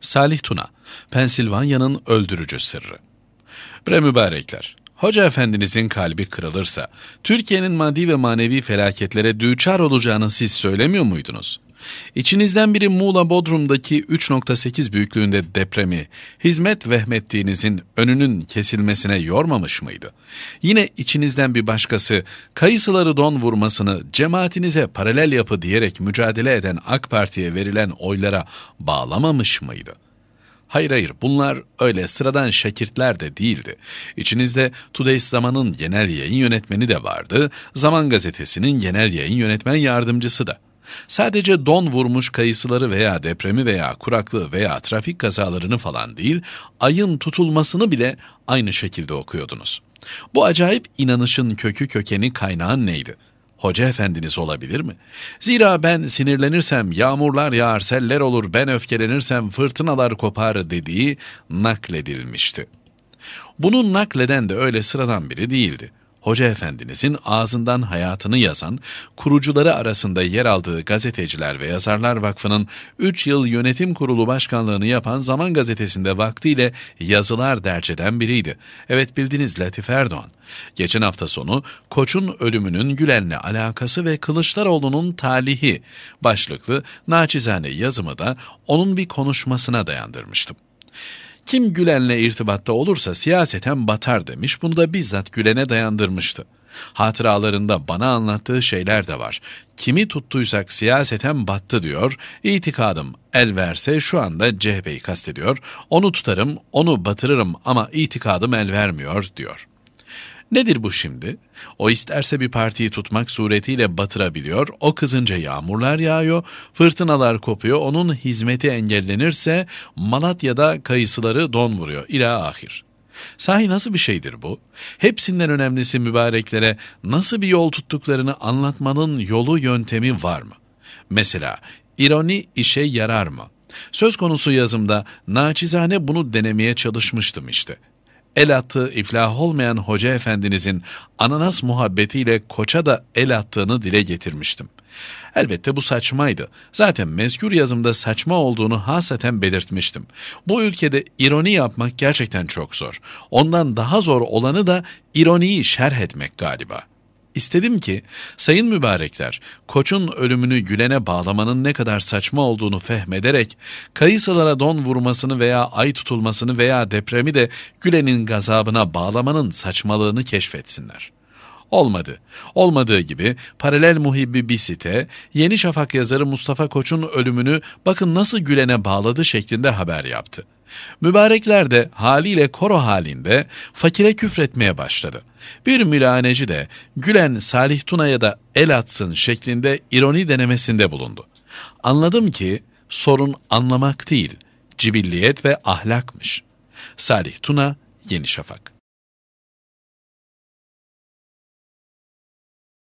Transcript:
Salih Tuna, Pensilvanya'nın öldürücü sırrı. Bre mübarekler, Hoca efendinizin kalbi kırılırsa, Türkiye'nin maddi ve manevi felaketlere düçar olacağını siz söylemiyor muydunuz? İçinizden biri Muğla Bodrum'daki 3.8 büyüklüğünde depremi hizmet vehmettiğinizin önünün kesilmesine yormamış mıydı? Yine içinizden bir başkası kayısıları don vurmasını cemaatinize paralel yapı diyerek mücadele eden AK Parti'ye verilen oylara bağlamamış mıydı?'' Hayır hayır bunlar öyle sıradan şakirtler de değildi. İçinizde Today's Zaman'ın genel yayın yönetmeni de vardı, Zaman Gazetesi'nin genel yayın yönetmen yardımcısı da. Sadece don vurmuş kayısıları veya depremi veya kuraklığı veya trafik kazalarını falan değil, ayın tutulmasını bile aynı şekilde okuyordunuz. Bu acayip inanışın kökü kökeni kaynağın neydi? Hoca efendiniz olabilir mi? Zira ben sinirlenirsem yağmurlar yağar, seller olur, ben öfkelenirsem fırtınalar kopar dediği nakledilmişti. Bunu nakleden de öyle sıradan biri değildi. Hoca Efendinizin ağzından hayatını yazan, kurucuları arasında yer aldığı Gazeteciler ve Yazarlar Vakfı'nın 3 yıl yönetim kurulu başkanlığını yapan Zaman Gazetesi'nde vaktiyle yazılar derceden biriydi. Evet bildiniz Latif Erdoğan. Geçen hafta sonu Koç'un ölümünün Gülen'le alakası ve Kılıçdaroğlu'nun talihi başlıklı naçizane yazımı da onun bir konuşmasına dayandırmıştım. Kim Gülen'le irtibatta olursa siyaseten batar demiş, bunu da bizzat Gülen'e dayandırmıştı. Hatıralarında bana anlattığı şeyler de var. Kimi tuttuysak siyaseten battı diyor, itikadım el verse şu anda CHP'yi kastediyor, onu tutarım, onu batırırım ama itikadım el vermiyor diyor. Nedir bu şimdi? O isterse bir partiyi tutmak suretiyle batırabiliyor, o kızınca yağmurlar yağıyor, fırtınalar kopuyor, onun hizmeti engellenirse Malatya'da kayısıları don vuruyor ila ahir. Sahi nasıl bir şeydir bu? Hepsinden önemlisi mübareklere nasıl bir yol tuttuklarını anlatmanın yolu yöntemi var mı? Mesela ironi işe yarar mı? Söz konusu yazımda naçizane bunu denemeye çalışmıştım işte.'' el attığı iflah olmayan hoca efendinizin ananas muhabbetiyle koça da el attığını dile getirmiştim. Elbette bu saçmaydı. Zaten mezkur yazımda saçma olduğunu hasaten belirtmiştim. Bu ülkede ironi yapmak gerçekten çok zor. Ondan daha zor olanı da ironiyi şerh etmek galiba.'' İstedim ki sayın mübarekler koçun ölümünü Gülen'e bağlamanın ne kadar saçma olduğunu fehmederek kayısalara don vurmasını veya ay tutulmasını veya depremi de Gülen'in gazabına bağlamanın saçmalığını keşfetsinler.'' Olmadı. Olmadığı gibi paralel muhibbi bir site, Yeni Şafak yazarı Mustafa Koç'un ölümünü bakın nasıl Gülen'e bağladı şeklinde haber yaptı. Mübarekler de haliyle koro halinde fakire küfretmeye başladı. Bir mülahaneci de Gülen Salih Tuna'ya da el atsın şeklinde ironi denemesinde bulundu. Anladım ki sorun anlamak değil, cibilliyet ve ahlakmış. Salih Tuna, Yeni Şafak